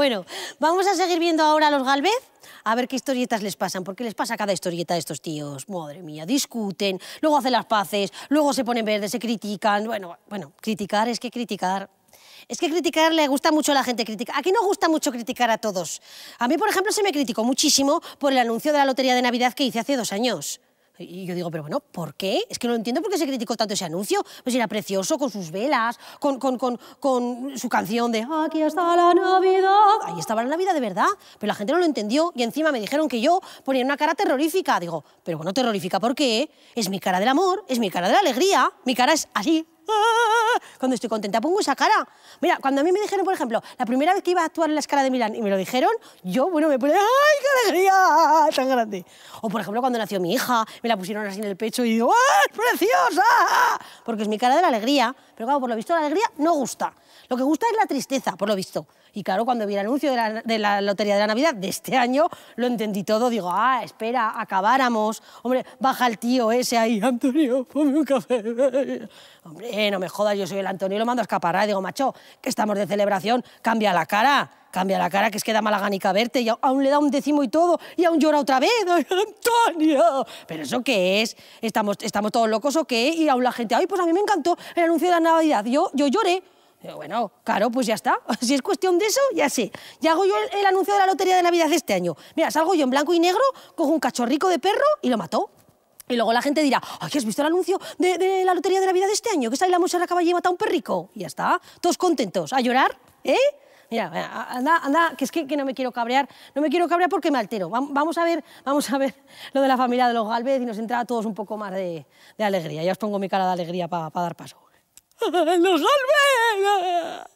Bueno, vamos a seguir viendo ahora a los Galvez. A ver qué historietas les pasan, porque les pasa cada historieta a estos tíos. Madre mía, discuten, luego hacen las paces, luego se ponen verdes, se critican. Bueno, bueno, criticar es que criticar. Es que criticar le gusta mucho a la gente criticar. Aquí no gusta mucho criticar a todos. A mí, por ejemplo, se me criticó muchísimo por el anuncio de la lotería de Navidad que hice hace dos años. Y yo digo, pero bueno, ¿por qué? Es que no entiendo por qué se criticó tanto ese anuncio. Pues era precioso con sus velas, con, con, su canción de Aquí está la Navidad. Ahí estaba la Navidad de verdad, pero la gente no lo entendió y encima me dijeron que yo ponía una cara terrorífica. Digo, pero bueno, terrorífica, ¿por qué? Es mi cara del amor, es mi cara de la alegría, mi cara es así. Ah, cuando estoy contenta pongo esa cara. Mira, cuando a mí me dijeron, por ejemplo, la primera vez que iba a actuar en la escala de Milán y me lo dijeron, yo, bueno, me puse, alegría tan grande! O, por ejemplo, cuando nació mi hija, me la pusieron así en el pecho y digo, ¡ah, es preciosa! Porque es mi cara de la alegría. Pero claro, por lo visto, la alegría no gusta. Lo que gusta es la tristeza, por lo visto. Y claro, cuando vi el anuncio de la, Lotería de la Navidad de este año, lo entendí todo. Digo, ah, espera, acabáramos. Hombre, baja el tío ese ahí, Antonio, ponme un café. Hombre, no me jodas, yo soy el Antonio lo mando a escapar. Y Digo, macho, que estamos de celebración, cambia la cara. Cambia la cara, que es que da mala verte y aún le da un décimo y todo y aún llora otra vez. ¡Ay, Antonio! ¿Pero eso qué es? ¿Estamos, estamos todos locos o qué? Y aún la gente, ¡ay, pues a mí me encantó el anuncio de la Navidad! Yo, yo lloré. Bueno, claro, pues ya está. Si es cuestión de eso, ya sé. Ya hago yo el, anuncio de la lotería de Navidad este año. Mira, salgo yo en blanco y negro, cojo un cachorrico de perro y lo mató. Y luego la gente dirá, ay, ¿has visto el anuncio de, la lotería de Navidad de este año? Que sale la Monserrat Caballé y mata a un perrico. Y ya está. Todos contentos. A llorar, ¿eh? mira, eh, anda, anda, que es que, no me quiero cabrear, no me quiero cabrear porque me altero. Vamos a ver, vamos a ver lo de la familia de los Galvez y nos entra a todos un poco más de, alegría. Ya os pongo mi cara de alegría para dar paso. ¡Los Galvez!